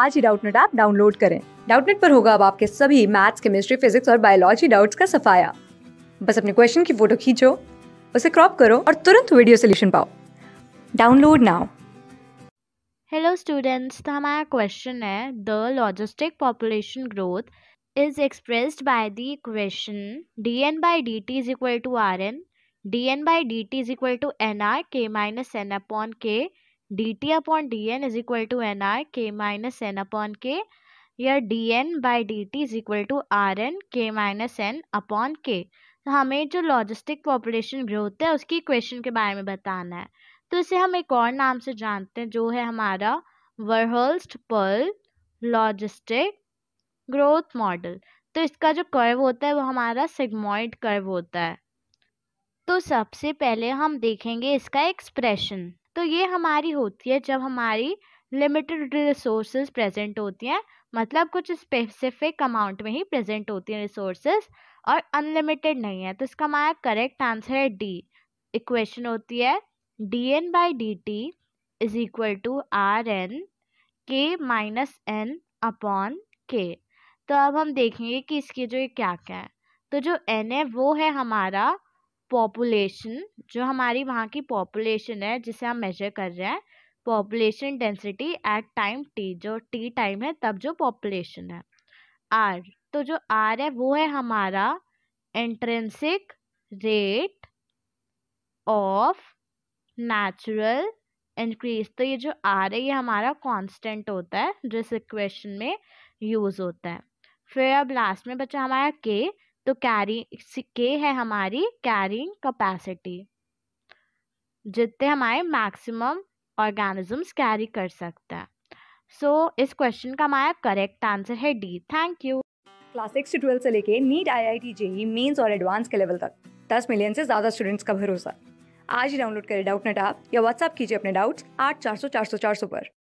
आज ही Doubtnut app download करें डाउटनेट पर होगा अब आपके सभी मैथ्स केमिस्ट्री फिजिक्स और बायोलॉजी डाउट्स का सफाया बस अपने क्वेश्चन की फोटो खींचो उसे क्रॉप करो और तुरंत वीडियो सोल्यूशन पाओ डाउनलोड नाउ हेलो स्टूडेंट्स तो हमारा क्वेश्चन है the logistic population growth is by the equation D N expressed D T is equal to R N D N rn D T is equal to N R K minus N upon K D T upon D N is equal to N R K minus N upon K या D by dt is equal to R N K minus N upon तो हमें जो logistic population growth है उसकी equation के बारे में बताना है तो इसे हम एक और नाम से जानते हैं जो है हमारा Verhulst Pearl logistic growth model तो इसका जो कर्व होता है वो हमारा सिग्मॉइड कर्व होता है तो सबसे पहले हम देखेंगे इसका एक्सप्रेशन तो ये हमारी होती है जब हमारी लिमिटेड रिसोर्सेज प्रेजेंट होती हैं मतलब कुछ स्पेसिफिक अमाउंट में ही प्रेजेंट होती हैं रिसोर्सेज और अनलिमिटेड नहीं है तो इसका हमारा करेक्ट आंसर है डी इक्वेशन होती है D N by D T is equal to R N K minus N upon K तो अब हम देखेंगे कि इसके जो ये क्या क्या है तो जो एन है वो है हमारा पॉपुलेशन जो हमारी वहाँ की पॉपुलेशन है जिसे हम मेजर कर रहे हैं population density at time T जो टी टाइम है तब जो पॉपुलेशन है आर तो जो आर है वो है हमारा intrinsic rate of natural increase तो ये जो आर है ये हमारा कांस्टेंट होता है जिस इक्वेशन में यूज़ होता है फिर अब लास्ट में बचा हमारा के तो कैरी के है हमारी कैरिंग कैपेसिटी जितने हमारे मैक्सिमम ऑर्गेनिजम्स कैरी कर सकता है सो so, इस क्वेश्चन का हमारा करेक्ट आंसर है D thank you class six से ट्वेल्व से लेके NEET I I T JEE Mains और एडवांस के लेवल तक दस मिलियन से ज़्यादा स्टूडेंट्स का भरोसा आज ही डाउनलोड करें डाउट नेट या व्हाट्सअप कीजिए अपने डाउट्स आठ चार सौ चार सौ चार सौ पर